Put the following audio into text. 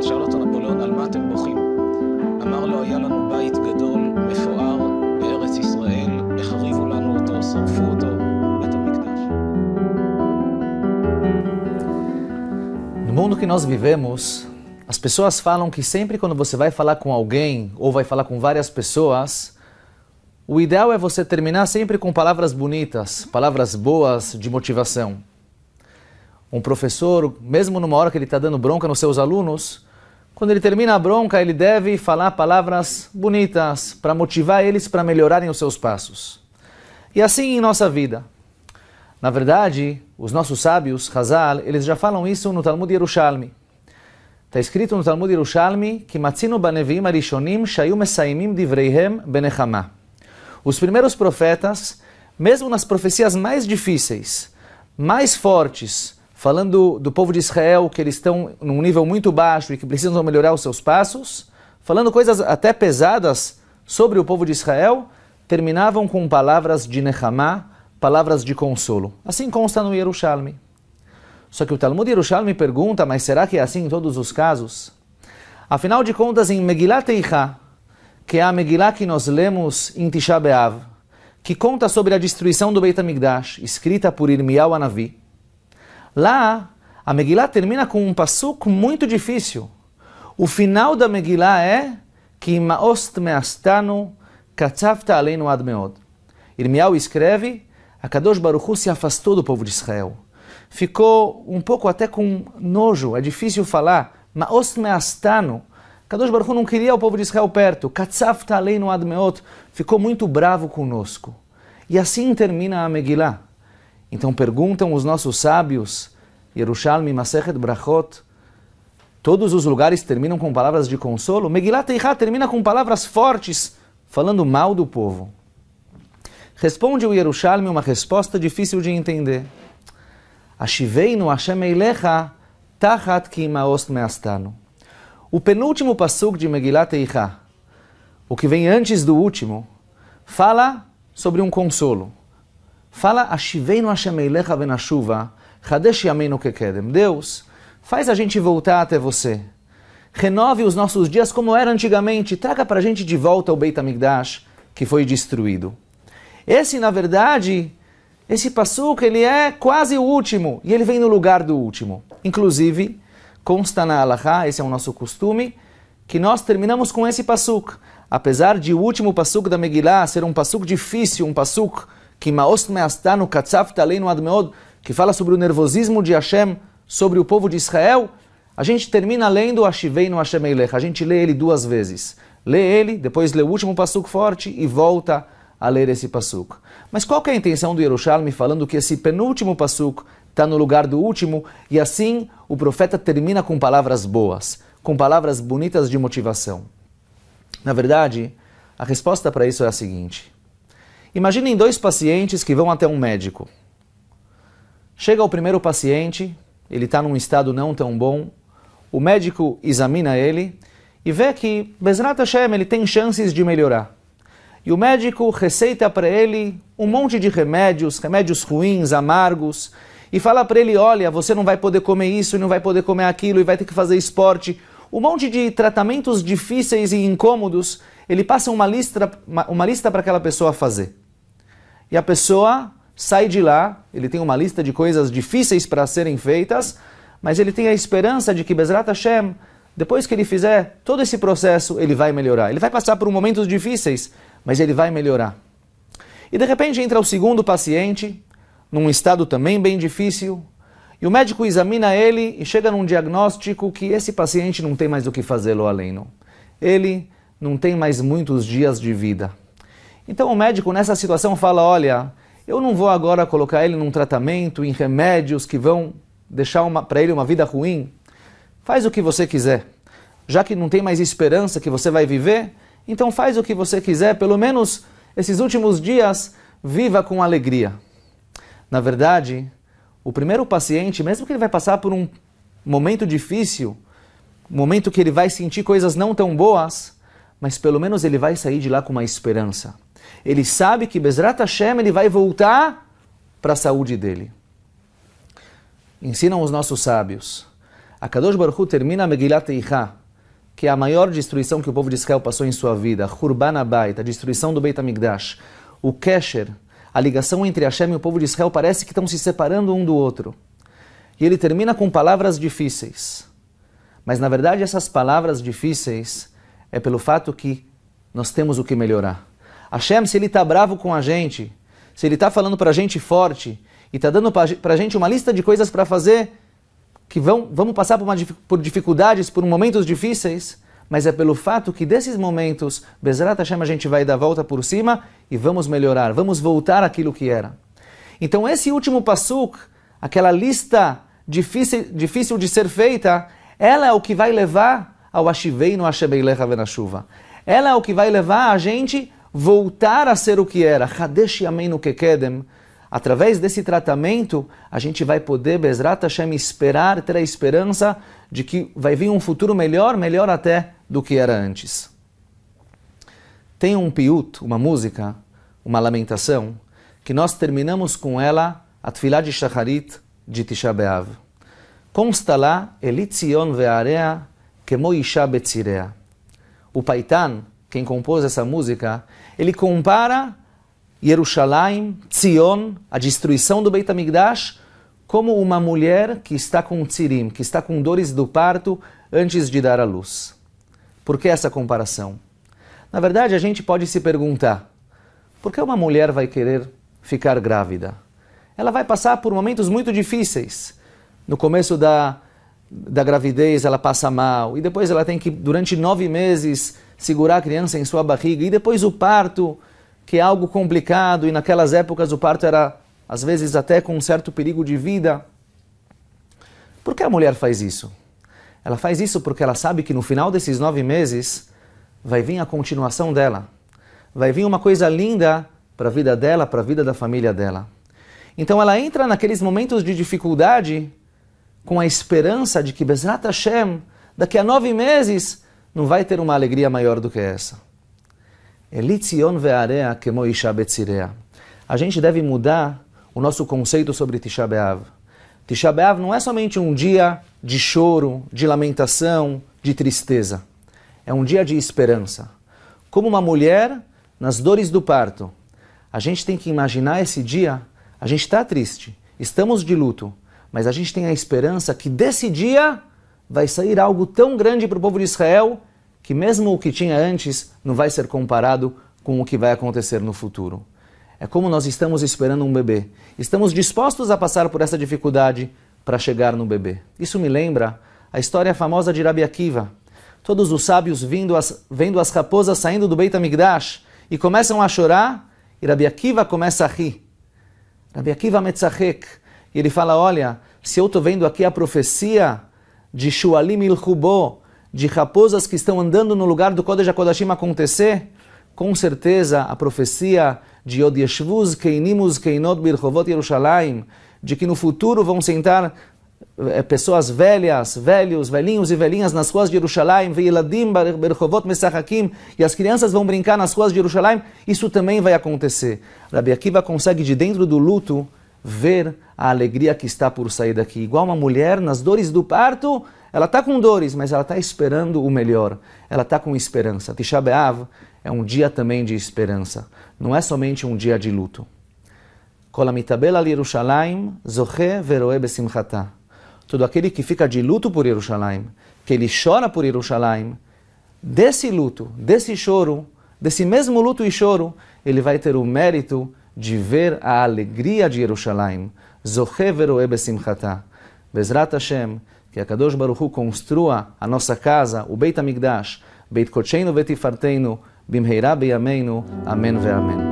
שאל אותו נפוליאון על מה אתם בוכים? אמר לו היה לנו בית גדול, מפואר, בארץ ישראל, החריבו לנו אותו, שרפו אותו, בית המקדש. No mundo que nós vivemos, as pessoas falam que sempre quando você vai falar com alguém ou vai falar com várias pessoas, o ideal é você terminar sempre com palavras bonitas, palavras boas de motivação. Um professor, mesmo numa hora que ele está dando bronca nos seus alunos, quando ele termina a bronca, ele deve falar palavras bonitas para motivar eles para melhorarem os seus passos. E assim em nossa vida. Na verdade, os nossos sábios, Hazal, eles já falam isso no Talmud Yerushalmi. Está escrito no Talmud Yerushalmi que Matzino Banevim Arishonim Shayu Mesaimim Divreihem Benechama. Os primeiros profetas, mesmo nas profecias mais difíceis, mais fortes, falando do povo de Israel, que eles estão num nível muito baixo e que precisam melhorar os seus passos, falando coisas até pesadas sobre o povo de Israel, terminavam com palavras de Nehamá, palavras de consolo. Assim consta no Yerushalmi. Só que o Talmud Yerushalmi pergunta, mas será que é assim em todos os casos? Afinal de contas, em Megillat Eichá, que é a Megillah que nós lemos em Tisha B'Av, que conta sobre a destruição do Beit HaMikdash, escrita por Irmial Anavi, Lá, a Megillah termina com um passuco muito difícil. O final da Megillah é que maost meastanu katzavta aleinu admeod. Irmial escreve, a Kadosh Baruchu se afastou do povo de Israel. Ficou um pouco até com nojo, é difícil falar. Maost meastanu, Kadosh Baruchu não queria o povo de Israel perto. Katzavta aleinu admeod ficou muito bravo conosco. E assim termina a Megillah. Então perguntam os nossos sábios, Yerushalmi, Masechet, Brachot, todos os lugares terminam com palavras de consolo. Megillat Eichá termina com palavras fortes, falando mal do povo. Responde o Yerushalmi uma resposta difícil de entender. Ashiveinu Hashem Eilecha Tachat Kimaost Meastanu. O penúltimo passuk de Megillat Eichá, o que vem antes do último, fala sobre um consolo. Fala, Ashiveinu Hashem Eilecha Venashuva, Hadesh Yameinu Kekedem. Deus, faz a gente voltar até você. Renove os nossos dias como era antigamente. Traga para a gente de volta o Beit Amigdash que foi destruído. Esse, na verdade, esse passuco, ele é quase o último. E ele vem no lugar do último. Inclusive, consta na Alahá, esse é o nosso costume, que nós terminamos com esse passuco. Apesar de o último passuco da Megillah ser um passuco difícil, um passuco que fala sobre o nervosismo de Hashem sobre o povo de Israel, a gente termina lendo no Hashem Eilech. A gente lê ele duas vezes. Lê ele, depois lê o último passuco forte e volta a ler esse passuco. Mas qual é a intenção do Yerushalmi falando que esse penúltimo passuco está no lugar do último e assim o profeta termina com palavras boas, com palavras bonitas de motivação? Na verdade, a resposta para isso é a seguinte. Imaginem dois pacientes que vão até um médico. Chega o primeiro paciente, ele está num estado não tão bom, o médico examina ele e vê que Bezrat Hashem ele tem chances de melhorar. E o médico receita para ele um monte de remédios, remédios ruins, amargos, e fala para ele: olha, você não vai poder comer isso, não vai poder comer aquilo, e vai ter que fazer esporte. Um monte de tratamentos difíceis e incômodos ele passa uma lista, uma, lista para aquela pessoa fazer. E a pessoa sai de lá, ele tem uma lista de coisas difíceis para serem feitas, mas ele tem a esperança de que Bezrat Hashem, depois que ele fizer todo esse processo, ele vai melhorar. Ele vai passar por momentos difíceis, mas ele vai melhorar. E de repente entra o segundo paciente, num estado também bem difícil, e o médico examina ele e chega num diagnóstico que esse paciente não tem mais o que fazer, lo além. Não. Ele não tem mais muitos dias de vida. Então o médico nessa situação fala: olha, eu não vou agora colocar ele num tratamento, em remédios que vão deixar para ele uma vida ruim. Faz o que você quiser. Já que não tem mais esperança que você vai viver, então faz o que você quiser, pelo menos esses últimos dias, viva com alegria. Na verdade, o primeiro paciente, mesmo que ele vai passar por um momento difícil, momento que ele vai sentir coisas não tão boas, mas pelo menos ele vai sair de lá com uma esperança. Ele sabe que Bezrat Hashem ele vai voltar para a saúde dele. Ensinam os nossos sábios. A Kadosh Baruch Hu termina a Megillat Eichá, que é a maior destruição que o povo de Israel passou em sua vida, Hurban Abait, a destruição do Beit HaMikdash, o Kesher, a ligação entre Hashem e o povo de Israel parece que estão se separando um do outro. E ele termina com palavras difíceis. Mas na verdade essas palavras difíceis é pelo fato que nós temos o que melhorar. Hashem, se ele está bravo com a gente, se ele está falando para a gente forte e está dando para a gente uma lista de coisas para fazer que vão, vamos passar por, uma, por dificuldades, por momentos difíceis, mas é pelo fato que desses momentos, Bezerra Hashem, a gente vai dar a volta por cima e vamos melhorar, vamos voltar àquilo que era. Então esse último passuk, aquela lista difícil, difícil de ser feita, ela é o que vai levar ao Ashiveinu Ashebeilecha Venashuva. Ela é o que vai levar a gente voltar a ser o que era, Hadesh Yameinu Kekedem. Através desse tratamento, a gente vai poder, Bezrat Hashem, esperar, ter a esperança de que vai vir um futuro melhor, melhor até do que era antes. Tem um piut, uma música, uma lamentação, que nós terminamos com ela, a de Shacharit de Tisha B'Av. Consta lá, Elitzion ve'area Kemo Betzirea. O Paitan, quem compôs essa música, ele compara Jerusalém, Zion, a destruição do Beit HaMikdash, como uma mulher que está com tzirim, que está com dores do parto antes de dar à luz. Por que essa comparação? Na verdade, a gente pode se perguntar, por que uma mulher vai querer ficar grávida? Ela vai passar por momentos muito difíceis. No começo da da gravidez ela passa mal, e depois ela tem que, durante nove meses, segurar a criança em sua barriga, e depois o parto, que é algo complicado, e naquelas épocas o parto era, às vezes, até com um certo perigo de vida. Por que a mulher faz isso? Ela faz isso porque ela sabe que no final desses nove meses vai vir a continuação dela. Vai vir uma coisa linda para a vida dela, para a vida da família dela. Então ela entra naqueles momentos de dificuldade com a esperança de que Bezrat Hashem, daqui a nove meses, não vai ter uma alegria maior do que essa. Elitzion ve'area kemo isha A gente deve mudar o nosso conceito sobre Tisha B'Av. Tisha B'Av não é somente um dia de choro, de lamentação, de tristeza. É um dia de esperança. Como uma mulher nas dores do parto. A gente tem que imaginar esse dia, a gente está triste, estamos de luto, mas a gente tem a esperança que desse dia vai sair algo tão grande para o povo de Israel que mesmo o que tinha antes não vai ser comparado com o que vai acontecer no futuro. É como nós estamos esperando um bebê. Estamos dispostos a passar por essa dificuldade para chegar no bebê. Isso me lembra a história famosa de Rabi Akiva. Todos os sábios as, vendo as raposas saindo do Beit Amigdash e começam a chorar, e Rabi Akiva começa a rir. Rabi Akiva Metzachek, e ele fala: Olha, se eu estou vendo aqui a profecia de Shualim Ilhubó, de raposas que estão andando no lugar do Kodesh HaKodashim acontecer, com certeza a profecia de Yodeshvuz Keinimus Keinot Birchovot Yerushalayim, de que no futuro vão sentar eh, pessoas velhas, velhos, velhinhos e velhinhas nas ruas de Jerusalém, Veiladim, e as crianças vão brincar nas ruas de Jerusalém, isso também vai acontecer. Rabi Akiva consegue, de dentro do luto, ver a alegria que está por sair daqui. Igual uma mulher nas dores do parto, ela está com dores, mas ela está esperando o melhor. Ela está com esperança. Tisha B'Av é um dia também de esperança. Não é somente um dia de luto. Todo aquele que fica de luto por Jerusalém, que ele chora por Jerusalém, desse luto, desse choro, desse mesmo luto e choro, ele vai ter o mérito de ver a alegria de Jerusalém, Zohe veroe besimchata. Bezrat Hashem, que a Kadosh Baruch Hu construa a nossa casa, o Beit HaMikdash, Beit Kotcheinu vetifarteinu, Bimheira beyameinu, Amen ve'amen.